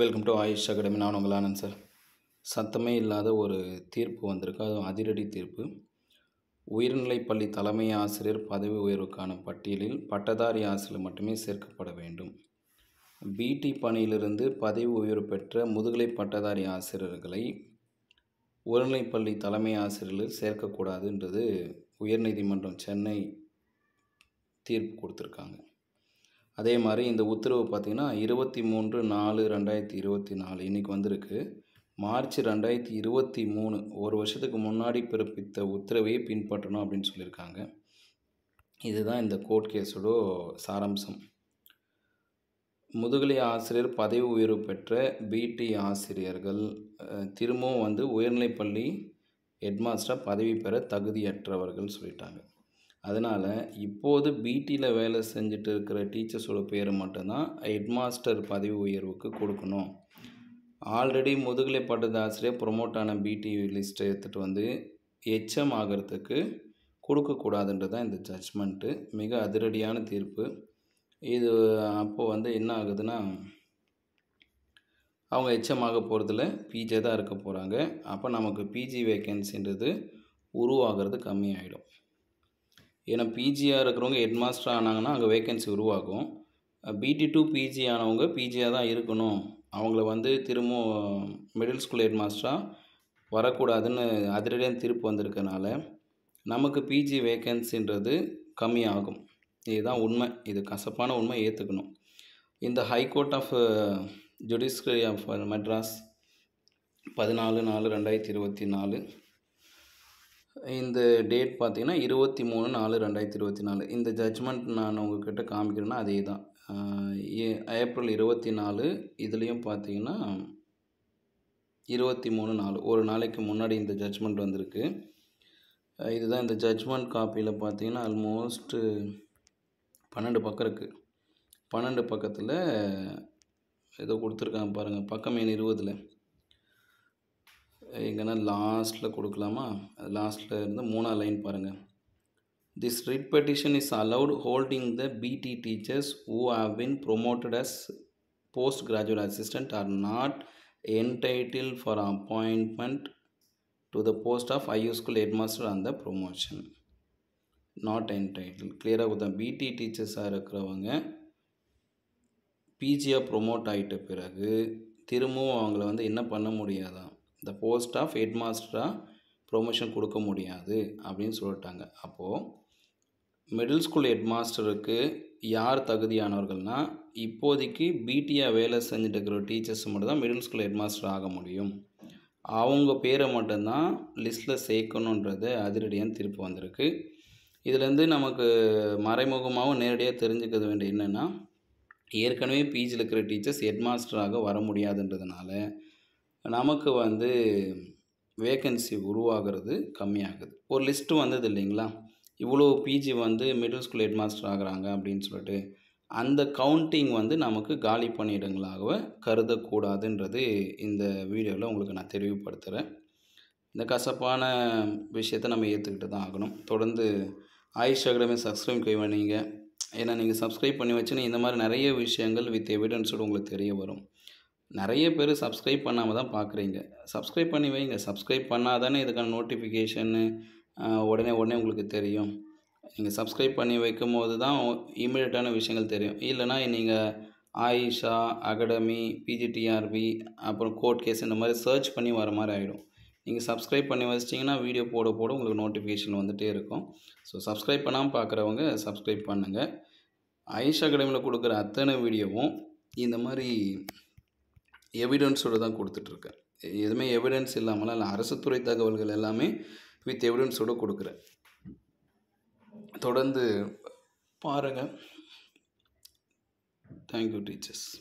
welcome to AYUSH academy நான் உங்கள் Anand sir சத்தமே இல்லாத ஒரு தீர்ப்பு வந்திருக்கு அதுவும் அதிரடி தீர்ப்பு உயர்நிலைப்பள்ளி தலைமை ஆசிரியர் பதவி உயர்வுக்கான பட்டியலில் பட்டதாரி ஆசிரியர் மட்டுமே சேர்க்கப்பட வேண்டும் பிடி பணியிலிருந்து பதவி உயர்வு பெற்ற முதுகலை பட்டதாரி ஆசிரியர்களை உயர்நிலைப்பள்ளி தலைமை ஆசிரியர்கள் சேர்க்கக்கூடாதுன்றது உயர்நீதிமன்றம் சென்னை தீர்ப்பு கொடுத்துருக்காங்க அதே மாதிரி இந்த உத்தரவு பார்த்திங்கன்னா இருபத்தி மூன்று நாலு ரெண்டாயிரத்தி இருபத்தி நாலு இன்றைக்கி வந்திருக்கு மார்ச் ரெண்டாயிரத்தி இருபத்தி மூணு ஒரு வருஷத்துக்கு முன்னாடி பிறப்பித்த உத்தரவையே பின்பற்றணும் அப்படின்னு சொல்லியிருக்காங்க இதுதான் இந்த கோர்ட் கேஸோட சாராம்சம் முதுகலை ஆசிரியர் பதவி உயர்வு பெற்ற பிடி ஆசிரியர்கள் திரும்பவும் வந்து உயர்நிலைப்பள்ளி ஹெட்மாஸ்டராக பதவி பெற தகுதியற்றவர்கள் சொல்லிட்டாங்க அதனால் இப்போது பிடியில் வேலை செஞ்சுட்டு இருக்கிற டீச்சர்ஸோட பேர் மட்டும்தான் ஹெட்மாஸ்டர் பதவி உயர்வுக்கு கொடுக்கணும் ஆல்ரெடி முதுகலை பட்டது ஆசிரியர் ப்ரொமோட் ஆன பிடி லிஸ்ட்டை எடுத்துகிட்டு வந்து எச்எம் ஆகிறதுக்கு கொடுக்கக்கூடாதுன்றது தான் இந்த ஜட்ஜ்மெண்ட்டு மிக அதிரடியான தீர்ப்பு இது அப்போது வந்து என்ன ஆகுதுன்னா அவங்க ஹெச்எம் ஆக போகிறதுல பிஜே தான் இருக்க போகிறாங்க அப்போ நமக்கு பிஜி வேக்கன்சின்றது உருவாகிறது கம்மியாயிடும் ஏன்னா பிஜியாக இருக்கிறவங்க ஹெட் மாஸ்டர் ஆனாங்கன்னா அங்கே வேக்கன்சி உருவாகும் பிடி டூ பிஜி ஆனவங்க பிஜியாக தான் இருக்கணும் அவங்கள வந்து திரும்ப மிடில் ஸ்கூல் ஹெட் மாஸ்டராக வரக்கூடாதுன்னு அதிரடியாக திருப்பு வந்திருக்கனால நமக்கு பிஜி வேக்கன்சின்றது கம்மியாகும் இதுதான் உண்மை இது கசப்பான உண்மை ஏற்றுக்கணும் இந்த high court of judiciary of Madras பதினாலு நாலு ரெண்டாயிரத்தி இருபத்தி நாலு இந்த டேட் பார்த்தீங்கன்னா இருபத்தி மூணு நாலு ரெண்டாயிரத்தி இருபத்தி நாலு இந்த ஜட்ஜ்மெண்ட் நான் உங்கள்கிட்ட காமிக்கிறேன்னா அதே தான் ஏப்ரல் இருபத்தி நாலு இதுலேயும் பார்த்தீங்கன்னா இருபத்தி மூணு நாலு ஒரு நாளைக்கு முன்னாடி இந்த ஜட்ஜ்மெண்ட் வந்திருக்கு இதுதான் இந்த ஜட்ஜ்மெண்ட் காப்பியில் பார்த்தீங்கன்னா ஆல்மோஸ்ட்டு பன்னெண்டு பக்கம் இருக்குது பன்னெண்டு பக்கத்தில் ஏதோ கொடுத்துருக்காங்க பாருங்கள் பக்கம் எண் இருபதில் எங்கன்னா லாஸ்ட்டில் கொடுக்கலாமா லாஸ்ட்டில் இருந்து மூணாவது லைன் பாருங்கள் this writ petition is allowed holding the BT teachers who have been promoted as post graduate assistant are not entitled for appointment to the post of ஐயூ ஸ்கூல் ஹெட்மாஸ்டர் அந்த ப்ரொமோஷன் நாட் என்டைட்டில் கிளியராக கொடுத்தா பிடி டீச்சர்ஸாக இருக்கிறவங்க பிஜியாக promote ஆகிட்ட பிறகு திரும்பவும் அவங்கள வந்து என்ன பண்ண முடியாதான் த போஸ்ட் ஆஃப் ஹெட் மாஸ்டராக ப்ரொமோஷன் கொடுக்க முடியாது அப்படின்னு சொல்லிட்டாங்க அப்போது மிடில் ஸ்கூல் ஹெட் மாஸ்டருக்கு யார் தகுதியானவர்கள்னால் இப்போதைக்கு பிடிஆர் வேலை செஞ்சுட்டு இருக்கிற டீச்சர்ஸ் மட்டும்தான் மிடில் ஸ்கூல் ஹெட் மாஸ்டர் ஆக முடியும் அவங்க பேரை மட்டும்தான் லிஸ்ட்டில் சேர்க்கணுன்றது அதிரடியான திருப்பு வந்திருக்கு இதுலேருந்து நமக்கு மறைமுகமாகவும் நேரடியாக தெரிஞ்சுக்க வேண்டிய என்னென்னா ஏற்கனவே பிஜியில் இருக்கிற டீச்சர்ஸ் ஹெட் மாஸ்டராக வர முடியாதுன்றதுனால நமக்கு வந்து வேக்கன்சி உருவாகிறது கம்மியாகுது ஒரு லிஸ்ட்டு வந்தது இல்லைங்களா இவ்வளோ பிஜி வந்து மிடில் ஸ்கூல் ஹெட் மாஸ்டர் ஆகிறாங்க அப்படின்னு சொல்லிட்டு அந்த கவுண்டிங் வந்து நமக்கு காலி பணியிடங்களாகவே கருதக்கூடாதுன்றது இந்த வீடியோவில் உங்களுக்கு நான் தெளிவுபடுத்துகிறேன் இந்த கசப்பான விஷயத்தை நம்ம ஏற்றுக்கிட்டு தான் ஆகணும் தொடர்ந்து ஆயுஷ் அகாடமி சப்ஸ்கிரைப் பண்ணுவீங்க ஏன்னா நீங்கள் சப்ஸ்கிரைப் பண்ணி வச்சுன்னா இந்த மாதிரி நிறைய விஷயங்கள் வித் எவிடன்ஸோடு உங்களுக்கு தெரிய வரும் நிறைய பேர் சப்ஸ்கிரைப் பண்ணாமல் தான் பார்க்குறீங்க சப்ஸ்கிரைப் பண்ணி வைங்க சப்ஸ்கிரைப் பண்ணால் தானே இதுக்கான நோட்டிஃபிகேஷனு உடனே உடனே உங்களுக்கு தெரியும் நீங்கள் சப்ஸ்கிரைப் பண்ணி வைக்கும் போது தான் இமீடியட்டான விஷயங்கள் தெரியும் இல்லைனா நீங்கள் ஆயிஷா அகாடமி பிஜிடிஆர்பி அப்புறம் கோர்ட் கேஸ் இந்த மாதிரி சர்ச் பண்ணி வர மாதிரி ஆகிடும் நீங்கள் சப்ஸ்கிரைப் பண்ணி வச்சிட்டிங்கன்னா வீடியோ போட போட உங்களுக்கு நோட்டிஃபிகேஷன் வந்துகிட்டே இருக்கும் ஸோ சப்ஸ்கிரைப் பண்ணாமல் பார்க்குறவங்க சப்ஸ்கிரைப் பண்ணுங்கள் ஆயிஷா அகாடமியில் கொடுக்குற அத்தனை வீடியோவும் இந்த மாதிரி எவிடன்ஸோடு தான் கொடுத்துட்ருக்கேன் எதுவுமே எவிடன்ஸ் இல்லாமல் இல்லை துறை தகவல்கள் எல்லாமே வித் எவிடன்ஸோடு கொடுக்குறேன் தொடர்ந்து பாருங்கள் தேங்க்யூ டீச்சர்ஸ்